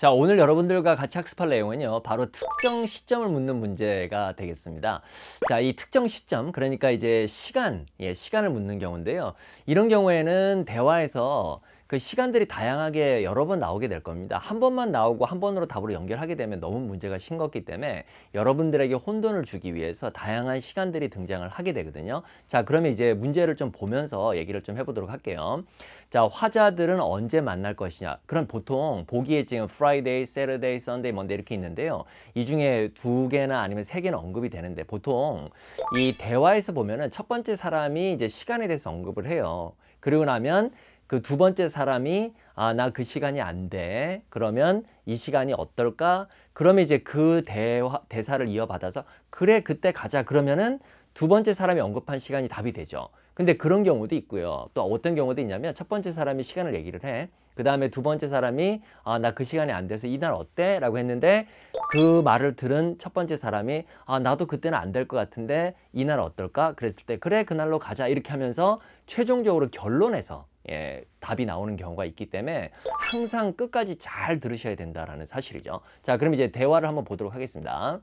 자 오늘 여러분들과 같이 학습할 내용은요 바로 특정 시점을 묻는 문제가 되겠습니다 자 이 특정 시점 그러니까 이제 시간 예 시간을 묻는 경우인데요 이런 경우에는 대화에서 그 시간들이 다양하게 여러 번 나오게 될 겁니다. 한 번만 나오고 한 번으로 답으로 연결하게 되면 너무 문제가 싱겁기 때문에 여러분들에게 혼돈을 주기 위해서 다양한 시간들이 등장을 하게 되거든요. 자, 그러면 이제 문제를 좀 보면서 얘기를 좀 해보도록 할게요. 자, 화자들은 언제 만날 것이냐? 그럼 보통 보기에 지금 프라이데이, 세르데이, u 데이 a 데 s 이렇게 있는데요. 이 중에 두 개나 아니면 세 개는 언급이 되는데 보통 이 대화에서 보면은 첫 번째 사람이 이제 시간에 대해서 언급을 해요. 그리고 나면 그두 번째 사람이 아 나 그 시간이 안 돼. 그러면 이 시간이 어떨까? 그러면 이제 그 대화, 대사를 이어받아서 그래 그때 가자 그러면은 두 번째 사람이 언급한 시간이 답이 되죠. 근데 그런 경우도 있고요. 또 어떤 경우도 있냐면 첫 번째 사람이 시간을 얘기를 해. 그 다음에 두 번째 사람이 아, 나 그 시간이 안 돼서 이날 어때? 라고 했는데 그 말을 들은 첫 번째 사람이 아, 나도 그때는 안 될 것 같은데 이날 어떨까? 그랬을 때 그래, 그날로 가자. 이렇게 하면서 최종적으로 결론에서 예, 답이 나오는 경우가 있기 때문에 항상 끝까지 잘 들으셔야 된다라는 사실이죠. 자, 그럼 이제 대화를 한번 보도록 하겠습니다.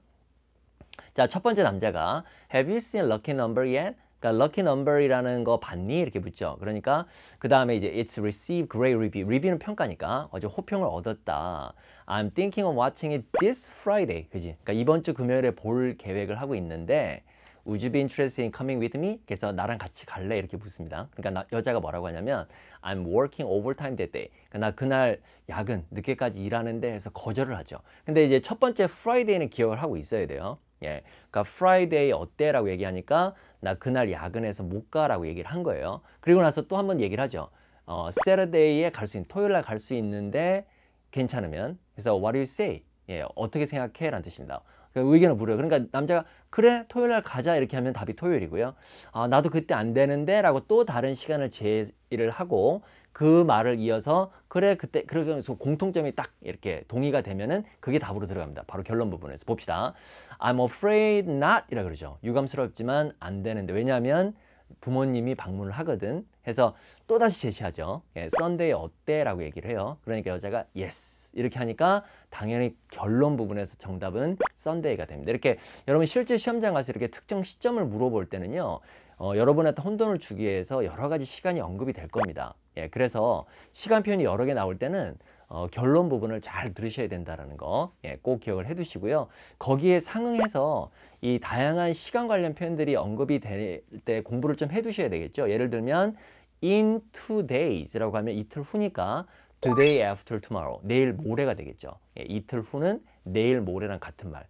자, 첫 번째 남자가 Have you seen Lucky Number yet? 그러니까 lucky number이라는 거 봤니? 이렇게 묻죠. 그러니까 그 다음에 이제 it's received great review. 리뷰는 평가니까 어제 호평을 얻었다. I'm thinking of watching it this Friday. 그지? 그러니까 이번 주 금요일에 볼 계획을 하고 있는데 Would you be interested in coming with me? 그래서 나랑 같이 갈래? 이렇게 묻습니다. 그러니까 나, 여자가 뭐라고 하냐면 I'm working overtime that day. 그러니까 나 그날 야근 늦게까지 일하는데 해서 거절을 하죠. 근데 이제 첫 번째 Friday는 기억을 하고 있어야 돼요. 예, 그러니까 프라이데이 어때라고 얘기하니까 나 그날 야근해서 못 가라고 얘기를 한 거예요. 그리고 나서 또 한 번 얘기를 하죠. 어, 세러데이에 갈 수 있는 토요일 날 갈 수 있는데 괜찮으면 그래서 what do you say? 예, 어떻게 생각해? 라는 뜻입니다. 그러니까 의견을 물어요. 그러니까 남자가 그래 토요일 날 가자 이렇게 하면 답이 토요일이고요. 아 나도 그때 안 되는데 라고 또 다른 시간을 제의를 하고 그 말을 이어서 그래 그때 그래서 공통점이 딱 이렇게 동의가 되면은 그게 답으로 들어갑니다. 바로 결론 부분에서 봅시다. I'm afraid not 이라 그러죠. 유감스럽지만 안 되는데 왜냐하면 부모님이 방문을 하거든. 해서 또 다시 제시하죠. 예, 썬데이 어때라고 얘기를 해요. 그러니까 여자가 yes 이렇게 하니까 당연히 결론 부분에서 정답은 썬데이가 됩니다. 이렇게 여러분 실제 시험장 가서 이렇게 특정 시점을 물어볼 때는요. 어, 여러분한테 혼돈을 주기 위해서 여러 가지 시간이 언급이 될 겁니다. 예, 그래서 시간 표현이 여러 개 나올 때는 어, 결론 부분을 잘 들으셔야 된다는 거, 예, 꼭 기억을 해 두시고요. 거기에 상응해서 이 다양한 시간 관련 표현들이 언급이 될 때 공부를 좀 해 두셔야 되겠죠. 예를 들면 in two days라고 하면 이틀 후니까 t o day after tomorrow. 내일 모레가 되겠죠. 예, 이틀 후는 내일 모레랑 같은 말.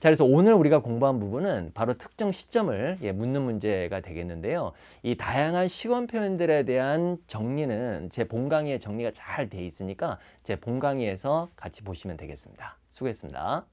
자, 그래서 오늘 우리가 공부한 부분은 바로 특정 시점을 예, 묻는 문제가 되겠는데요. 이 다양한 시원 표현들에 대한 정리는 제 본 강의의 정리가 잘 돼 있으니까 제 본 강의에서 같이 보시면 되겠습니다. 수고했습니다.